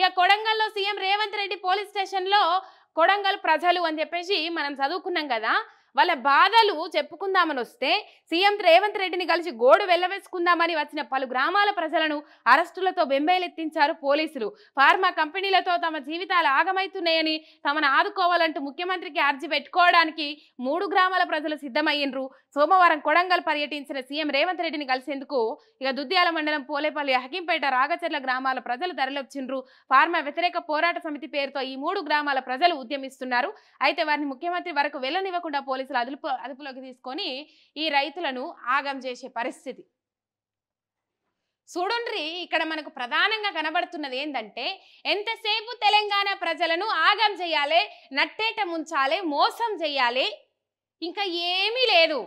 ఇక కొడంగల్లో CM Revanth Reddy police స్టేషన్లో కొడంగల్ ప్రజలు అని చెప్పేసి మనం చదువుకున్నాం కదా వాళ్ళ బాధలు చెప్పుకుందామని వస్తే సీఎం రేవంత్ రెడ్డిని కలిసి గోడు వెళ్ళవేసుకుందామని వచ్చిన పలు గ్రామాల ప్రజలను అరెస్టులతో బెంబేలెత్తించారు పోలీసులు ఫార్మా కంపెనీలతో తమ జీవితాలు ఆగమైతున్నాయని తమను ఆదుకోవాలంటూ ముఖ్యమంత్రికి అర్జీ పెట్టుకోవడానికి మూడు గ్రామాల ప్రజలు సిద్ధమయ్యిండ్రు సోమవారం కొడంగల్ పర్యటించిన సీఎం రేవంత్ రెడ్డిని కలిసేందుకు ఇక దుద్యాల మండలం పోలేపల్లి హకింపేట రాగచర్ల గ్రామాల ప్రజలు తరలిచ్చిండ్రు ఫార్మా వ్యతిరేక పోరాట సమితి పేరుతో ఈ మూడు గ్రామాల ప్రజలు ఉద్యమిస్తున్నారు అయితే వారిని ముఖ్యమంత్రి వరకు వెళ్ళనివ్వకుండా పోలీసులు పోలీసులు అదుపు అదుపులోకి తీసుకొని ఈ రైతులను ఆగం చేసే పరిస్థితి చూడుండ్రి ఇక్కడ మనకు ప్రధానంగా కనబడుతున్నది ఏంటంటే ఎంతసేపు తెలంగాణ ప్రజలను ఆగం చేయాలి నట్టేట ముంచాలి మోసం చేయాలి ఇంకా ఏమీ లేదు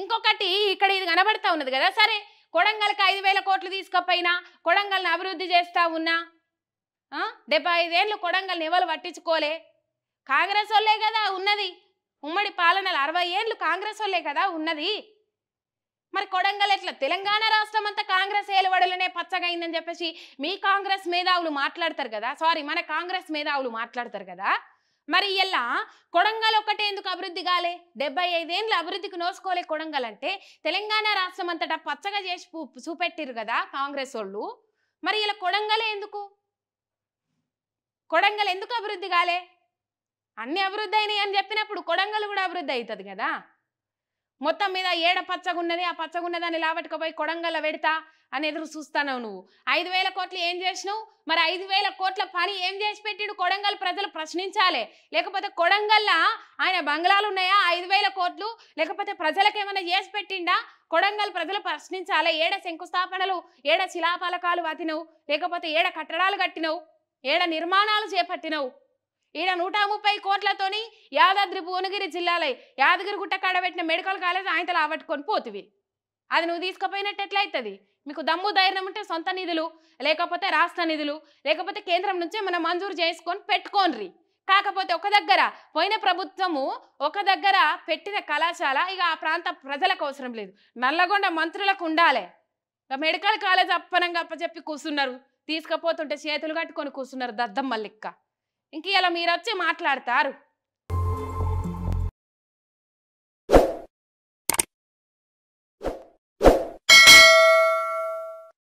ఇంకొకటి ఇక్కడ ఇది కనబడతా ఉన్నది కదా సరే కొడంగల్కి ఐదు వేల కోట్లు తీసుకపోయినా కొడంగల్ని అభివృద్ధి చేస్తా ఉన్నా డెబ్బై ఐదేళ్ళు కొడంగల్ని ఎవరు పట్టించుకోలే కాంగ్రెస్ వాళ్ళే కదా ఉన్నది ఉమ్మడి పాలనలు అరవై ఏళ్ళు కాంగ్రెస్ వాళ్ళే కదా ఉన్నది మరి కొడంగల్ ఎట్లా తెలంగాణ రాష్ట్రం అంతా కాంగ్రెస్ ఏలువడలనే పచ్చగైందని చెప్పేసి మీ కాంగ్రెస్ మేధావులు మాట్లాడతారు కదా సారీ మన కాంగ్రెస్ మేధావులు మాట్లాడతారు కదా మరి ఇలా కొడంగల్ ఒక్కటే ఎందుకు అభివృద్ధి కాలే డెబ్బై ఐదేళ్ళు అభివృద్ధికి నోసుకోలే కొడంగల్ అంటే తెలంగాణ రాష్ట్రం అంతటా పచ్చగా చేసి చూపెట్టిరు కదా కాంగ్రెస్ వాళ్ళు మరి ఇలా కొడంగలే ఎందుకు కొడంగల్ ఎందుకు అభివృద్ధి కాలే అన్ని అభివృద్ధి అయినాయి అని చెప్పినప్పుడు కొడంగలు కూడా అభివృద్ధి అవుతుంది కదా మొత్తం మీద ఏడ పచ్చగున్నది ఆ పచ్చగున్నదాన్ని లావట్టుకపోయి కొడంగల పెడతా అని ఎదురు చూస్తానవు నువ్వు ఐదు వేల కోట్లు ఏం చేసినావు మరి ఐదు వేల కోట్ల పని ఏం చేసి పెట్టిడు కొడంగల్ ప్రజలు ప్రశ్నించాలి లేకపోతే కొడంగల్లా ఆయన బంగ్లాలు ఉన్నాయా ఐదు వేల కోట్లు లేకపోతే ప్రజలకు ఏమైనా చేసి పెట్టిండా కొడంగల్ ప్రజలు ప్రశ్నించాలి ఏడ శంకుస్థాపనలు ఏడ శిలాపలకాలు వాతినవు లేకపోతే ఏడ కట్టడాలు కట్టినవు ఏడ నిర్మాణాలు చేపట్టినవు ఈయన నూట ముప్పై కోట్లతోని యాదాద్రి భువనగిరి జిల్లాలో యాదగిరి గుట్ట కడబెట్టిన మెడికల్ కాలేజ్ ఆయనతో ఆవట్టుకొని పోతివి అది నువ్వు తీసుకుపోయినట్టు ఎట్లయితుంది మీకు దమ్ము ధైర్యం ఉంటే సొంత నిధులు లేకపోతే రాష్ట్ర నిధులు లేకపోతే కేంద్రం నుంచే మనం మంజూరు చేసుకొని పెట్టుకోనరి కాకపోతే ఒక దగ్గర పోయిన ప్రభుత్వము ఒక దగ్గర పెట్టిన కళాశాల ఇక ఆ ప్రాంత ప్రజలకు అవసరం లేదు నల్లగొండ మంత్రులకు ఉండాలి మెడికల్ కాలేజ్ అప్పనంగా అప్పచెప్పి కూర్చున్నారు తీసుకపోతుంటే చేతులు కట్టుకొని కూర్చున్నారు దద్దమ్మల్లిక్క ఇంక ఇలా మీరు వచ్చి మాట్లాడతారు